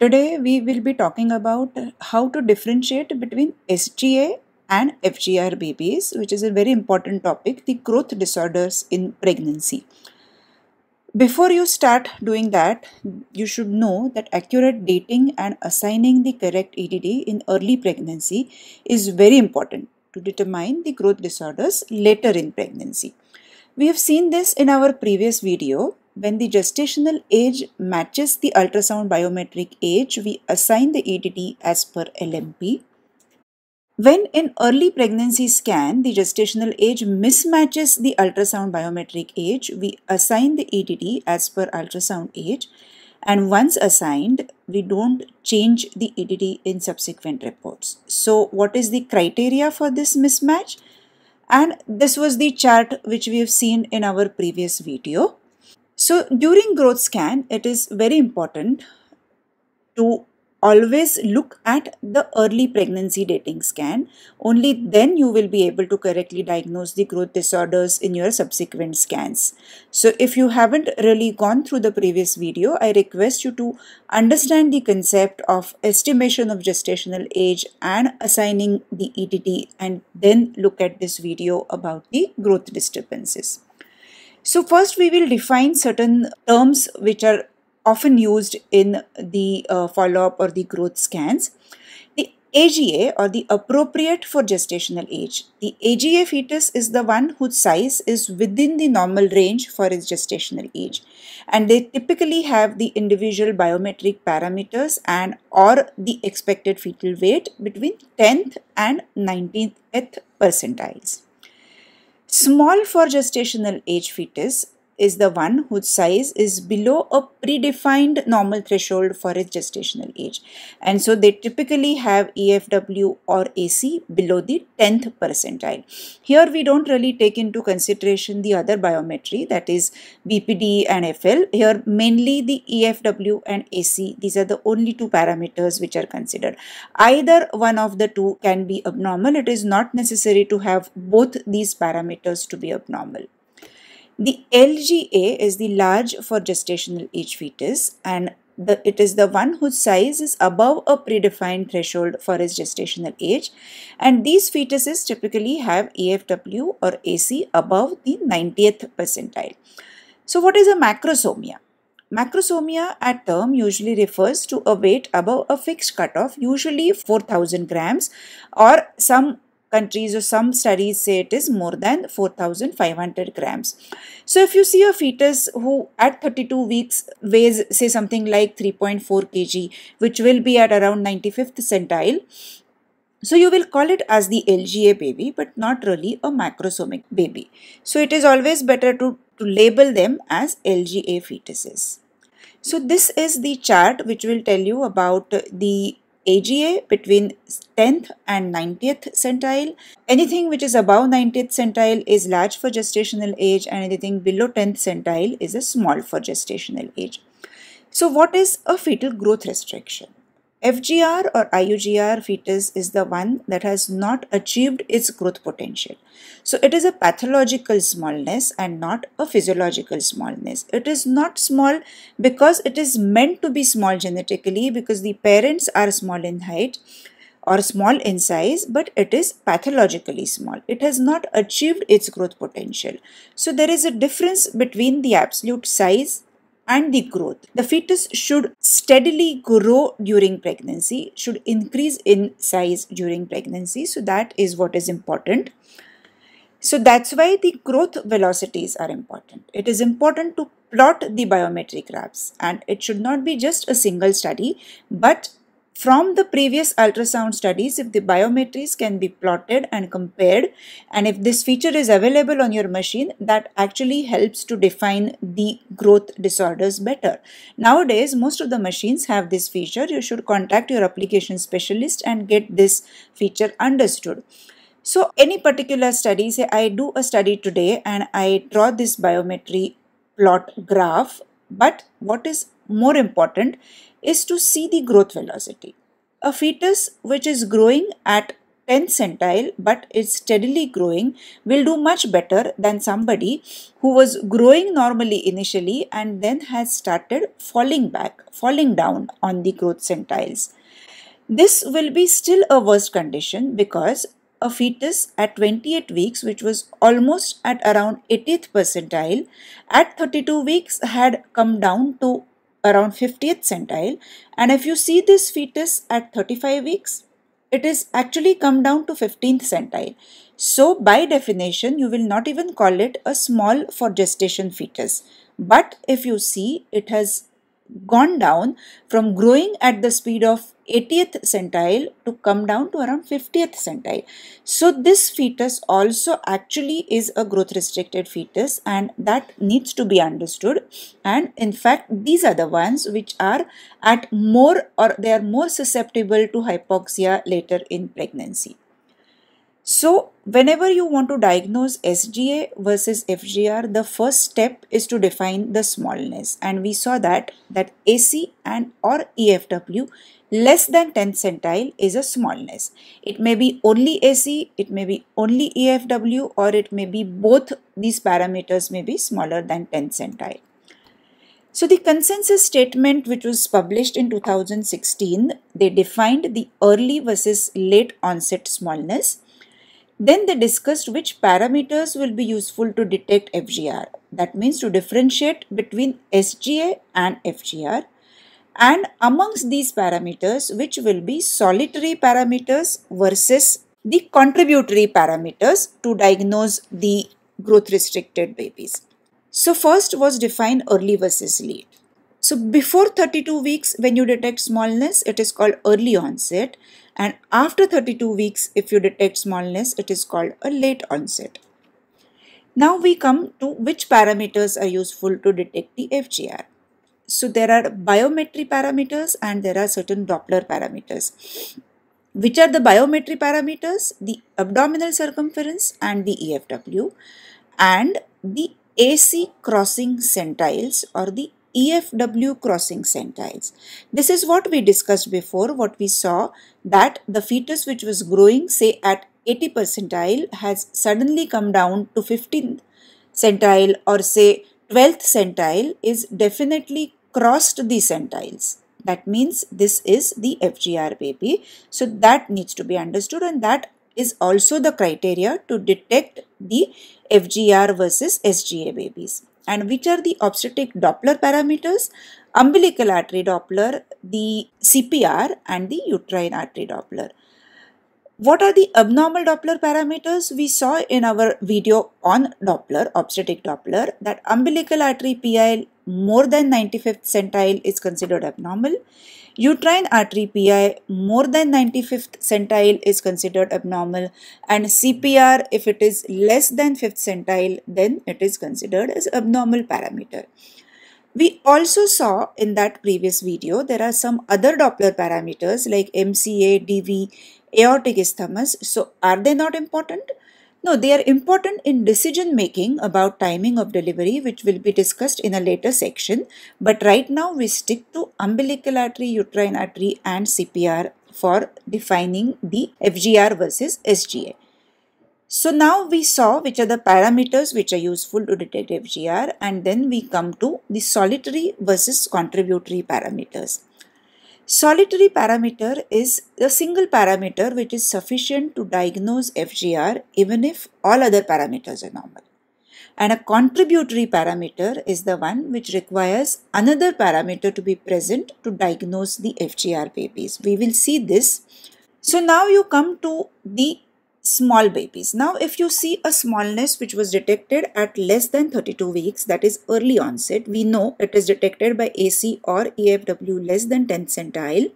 Today we will be talking about how to differentiate between SGA and FGR babies which is a very important topic the growth disorders in pregnancy. Before you start doing that you should know that accurate dating and assigning the correct EDD in early pregnancy is very important to determine the growth disorders later in pregnancy. We have seen this in our previous video when the gestational age matches the ultrasound biometric age, we assign the EDD as per LMP. When in early pregnancy scan, the gestational age mismatches the ultrasound biometric age, we assign the EDD as per ultrasound age. And once assigned, we don't change the EDD in subsequent reports. So what is the criteria for this mismatch? And this was the chart which we have seen in our previous video. So during growth scan, it is very important to always look at the early pregnancy dating scan. Only then you will be able to correctly diagnose the growth disorders in your subsequent scans. So if you haven't really gone through the previous video, I request you to understand the concept of estimation of gestational age and assigning the ETT and then look at this video about the growth disturbances. So, first we will define certain terms which are often used in the uh, follow up or the growth scans. The AGA or the appropriate for gestational age. The AGA fetus is the one whose size is within the normal range for its gestational age and they typically have the individual biometric parameters and or the expected fetal weight between 10th and 19th percentiles small for gestational age fetus is the one whose size is below a predefined normal threshold for its gestational age. And so they typically have EFW or AC below the 10th percentile. Here we don't really take into consideration the other biometry that is BPD and FL. Here mainly the EFW and AC. These are the only two parameters which are considered. Either one of the two can be abnormal. It is not necessary to have both these parameters to be abnormal. The LGA is the large for gestational age fetus and the, it is the one whose size is above a predefined threshold for its gestational age and these fetuses typically have AFW or AC above the 90th percentile. So what is a macrosomia? Macrosomia, a term, usually refers to a weight above a fixed cutoff, usually 4000 grams or some countries or some studies say it is more than 4500 grams. So if you see a fetus who at 32 weeks weighs say something like 3.4 kg which will be at around 95th centile so you will call it as the LGA baby but not really a macrosomic baby. So it is always better to, to label them as LGA fetuses. So this is the chart which will tell you about the AGA between 10th and 90th centile. Anything which is above 90th centile is large for gestational age and anything below 10th centile is a small for gestational age. So what is a fetal growth restriction? FGR or IUGR fetus is the one that has not achieved its growth potential. So it is a pathological smallness and not a physiological smallness. It is not small because it is meant to be small genetically because the parents are small in height or small in size, but it is pathologically small. It has not achieved its growth potential. So there is a difference between the absolute size and the growth. The fetus should steadily grow during pregnancy, should increase in size during pregnancy. So that is what is important. So that's why the growth velocities are important. It is important to plot the biometric graphs and it should not be just a single study but from the previous ultrasound studies, if the biometries can be plotted and compared, and if this feature is available on your machine, that actually helps to define the growth disorders better. Nowadays, most of the machines have this feature. You should contact your application specialist and get this feature understood. So any particular study, say I do a study today and I draw this biometry plot graph, but what is more important is to see the growth velocity. A fetus which is growing at 10 centile but is steadily growing will do much better than somebody who was growing normally initially and then has started falling back, falling down on the growth centiles. This will be still a worse condition because a fetus at 28 weeks which was almost at around 80th percentile at 32 weeks had come down to around 50th centile and if you see this fetus at 35 weeks it is actually come down to 15th centile so by definition you will not even call it a small for gestation fetus but if you see it has gone down from growing at the speed of 80th centile to come down to around 50th centile. So this fetus also actually is a growth restricted fetus and that needs to be understood. And in fact, these are the ones which are at more or they are more susceptible to hypoxia later in pregnancy. So whenever you want to diagnose SGA versus FGR, the first step is to define the smallness. And we saw that that AC and or EFW less than 10 centile is a smallness. It may be only AC, it may be only EFW or it may be both these parameters may be smaller than 10 centile. So the consensus statement which was published in 2016, they defined the early versus late onset smallness then they discussed which parameters will be useful to detect FGR. That means to differentiate between SGA and FGR. And amongst these parameters, which will be solitary parameters versus the contributory parameters to diagnose the growth restricted babies. So first was defined early versus late. So before 32 weeks, when you detect smallness, it is called early onset. And after 32 weeks, if you detect smallness, it is called a late onset. Now we come to which parameters are useful to detect the FGR. So there are biometry parameters and there are certain Doppler parameters. Which are the biometry parameters? The abdominal circumference and the EFW and the AC crossing centiles or the EFW crossing centiles. This is what we discussed before, what we saw that the fetus which was growing say at 80 percentile has suddenly come down to 15th centile or say 12th centile is definitely crossed the centiles. That means this is the FGR baby. So that needs to be understood and that is also the criteria to detect the FGR versus SGA babies and which are the obstetric Doppler parameters, umbilical artery Doppler, the CPR and the uterine artery Doppler. What are the abnormal Doppler parameters? We saw in our video on Doppler, obstetric Doppler, that umbilical artery PIL more than 95th centile is considered abnormal. Uterine artery PI more than 95th centile is considered abnormal and CPR if it is less than 5th centile then it is considered as abnormal parameter. We also saw in that previous video there are some other Doppler parameters like MCA, DV, aortic isthmus. So are they not important? No, they are important in decision making about timing of delivery, which will be discussed in a later section. But right now, we stick to umbilical artery, uterine artery, and CPR for defining the FGR versus SGA. So now we saw which are the parameters which are useful to detect FGR and then we come to the solitary versus contributory parameters. Solitary parameter is the single parameter which is sufficient to diagnose FGR even if all other parameters are normal. And a contributory parameter is the one which requires another parameter to be present to diagnose the FGR babies. We will see this. So now you come to the small babies. Now, if you see a smallness which was detected at less than 32 weeks, that is early onset, we know it is detected by AC or EFW less than 10 centile.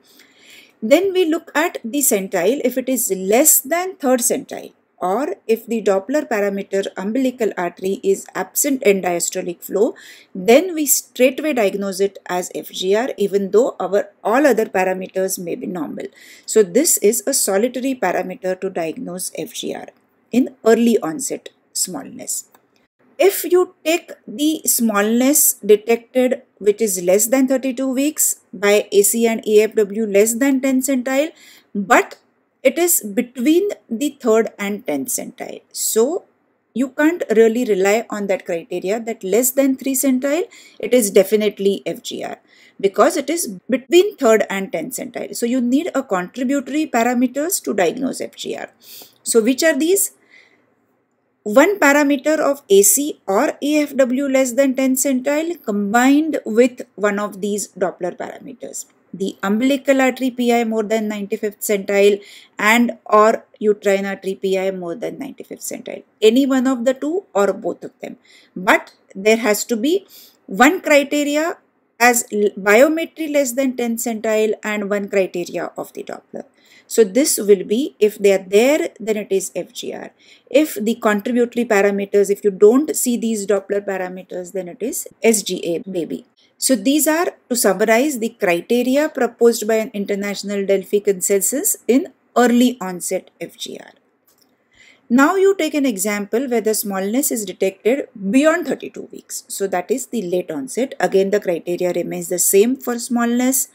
Then we look at the centile if it is less than third centile or if the Doppler parameter umbilical artery is absent in diastolic flow, then we straightway diagnose it as FGR even though our all other parameters may be normal. So this is a solitary parameter to diagnose FGR in early onset smallness. If you take the smallness detected which is less than 32 weeks by AC and AFW less than 10 centile but it is between the third and 10th centile. So you can't really rely on that criteria that less than 3 centile, it is definitely FGR because it is between 3rd and 10th centile. So you need a contributory parameters to diagnose FGR. So which are these? One parameter of AC or AFW less than 10 centile combined with one of these Doppler parameters the umbilical artery PI more than 95th centile and or uterine artery PI more than 95th centile. Any one of the two or both of them. But there has to be one criteria as biometry less than 10 centile and one criteria of the Doppler. So this will be, if they are there, then it is FGR. If the contributory parameters, if you don't see these Doppler parameters, then it is SGA baby. So these are, to summarize, the criteria proposed by an international Delphi consensus in early onset FGR. Now you take an example where the smallness is detected beyond 32 weeks. So that is the late onset. Again, the criteria remains the same for smallness.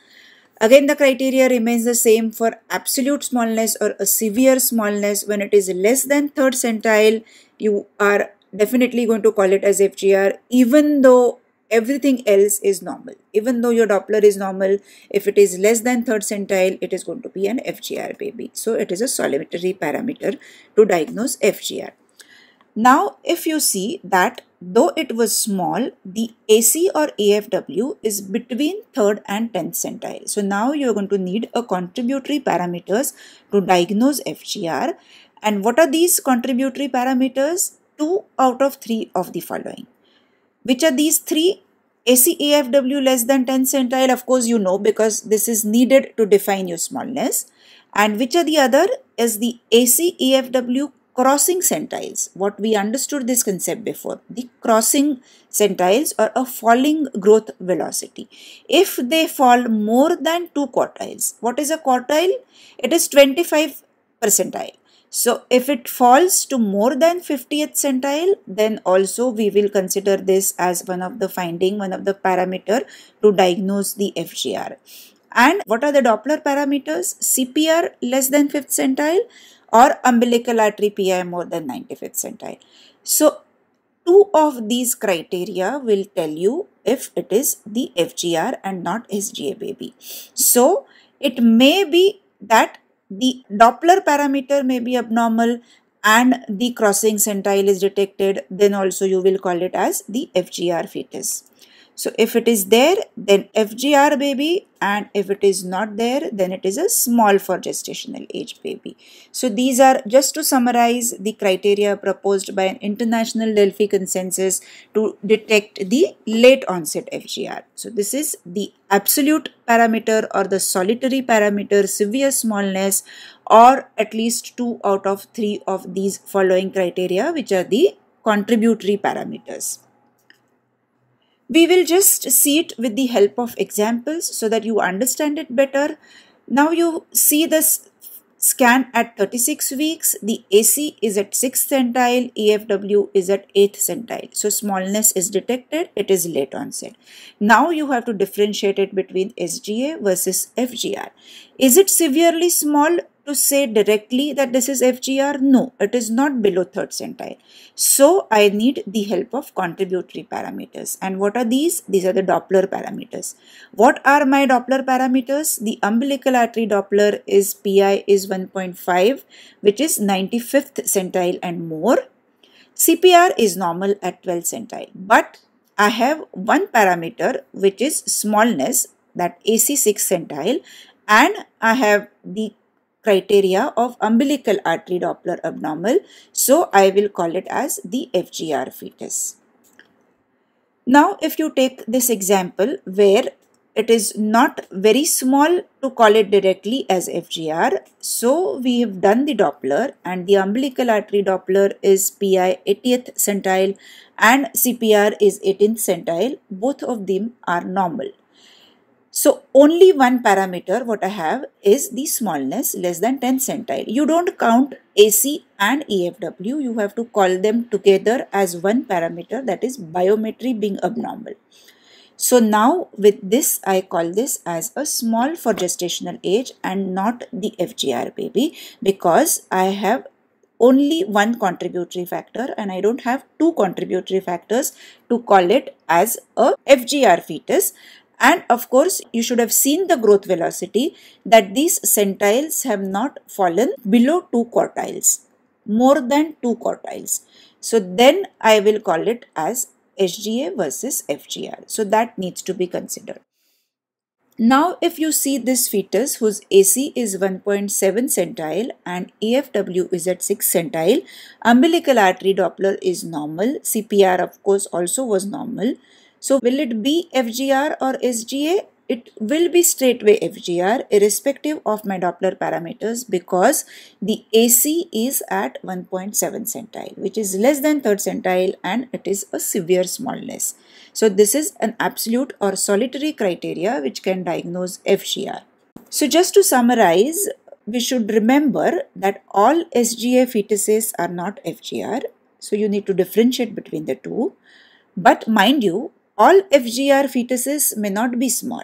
Again, the criteria remains the same for absolute smallness or a severe smallness. When it is less than third centile, you are definitely going to call it as FGR, even though everything else is normal. Even though your Doppler is normal, if it is less than third centile, it is going to be an FGR baby. So it is a solitary parameter to diagnose FGR. Now, if you see that though it was small, the AC or AFW is between third and 10th centile. So now you're going to need a contributory parameters to diagnose FGR. And what are these contributory parameters? Two out of three of the following which are these three ACAFW less than 10 centile of course you know because this is needed to define your smallness and which are the other is the ACAFW crossing centiles what we understood this concept before the crossing centiles are a falling growth velocity if they fall more than two quartiles what is a quartile it is 25 percentile so if it falls to more than 50th centile, then also we will consider this as one of the finding, one of the parameter to diagnose the FGR. And what are the Doppler parameters? CPR less than 5th centile or umbilical artery PI more than 95th centile. So two of these criteria will tell you if it is the FGR and not SGA baby. So it may be that the Doppler parameter may be abnormal and the crossing centile is detected, then also you will call it as the FGR fetus. So if it is there, then FGR baby and if it is not there, then it is a small for gestational age baby. So these are just to summarize the criteria proposed by an international Delphi consensus to detect the late onset FGR. So this is the absolute parameter or the solitary parameter severe smallness or at least two out of three of these following criteria which are the contributory parameters. We will just see it with the help of examples so that you understand it better. Now you see this scan at 36 weeks. The AC is at 6th centile, EFW is at 8th centile. So smallness is detected, it is late onset. Now you have to differentiate it between SGA versus FGR. Is it severely small? to say directly that this is FGR? No, it is not below third centile. So I need the help of contributory parameters. And what are these? These are the Doppler parameters. What are my Doppler parameters? The umbilical artery Doppler is PI is 1.5 which is 95th centile and more. CPR is normal at 12 centile. But I have one parameter which is smallness that AC6 centile and I have the criteria of umbilical artery Doppler abnormal. So I will call it as the FGR fetus. Now if you take this example where it is not very small to call it directly as FGR. So we have done the Doppler and the umbilical artery Doppler is PI 80th centile and CPR is 18th centile. Both of them are normal. So only one parameter what I have is the smallness less than 10 centile. You don't count AC and EFW. You have to call them together as one parameter that is biometry being abnormal. So now with this I call this as a small for gestational age and not the FGR baby because I have only one contributory factor and I don't have two contributory factors to call it as a FGR fetus and of course, you should have seen the growth velocity that these centiles have not fallen below 2 quartiles, more than 2 quartiles. So then I will call it as HGA versus FGR. So that needs to be considered. Now if you see this fetus whose AC is 1.7 centile and AFW is at 6 centile, umbilical artery Doppler is normal, CPR of course also was normal. So will it be FGR or SGA? It will be straightway FGR irrespective of my Doppler parameters because the AC is at 1.7 centile which is less than third centile and it is a severe smallness. So this is an absolute or solitary criteria which can diagnose FGR. So just to summarize, we should remember that all SGA fetuses are not FGR. So you need to differentiate between the two. But mind you, all FGR fetuses may not be small.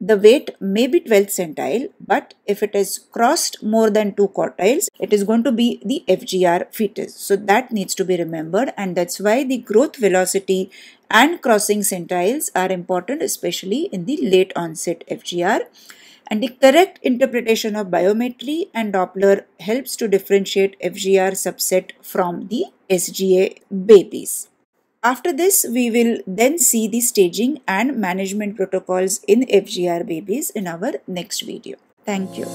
The weight may be 12th centile, but if it is crossed more than 2 quartiles, it is going to be the FGR fetus. So that needs to be remembered and that's why the growth velocity and crossing centiles are important, especially in the late onset FGR. And the correct interpretation of biometry and Doppler helps to differentiate FGR subset from the SGA babies. After this, we will then see the staging and management protocols in FGR babies in our next video. Thank you.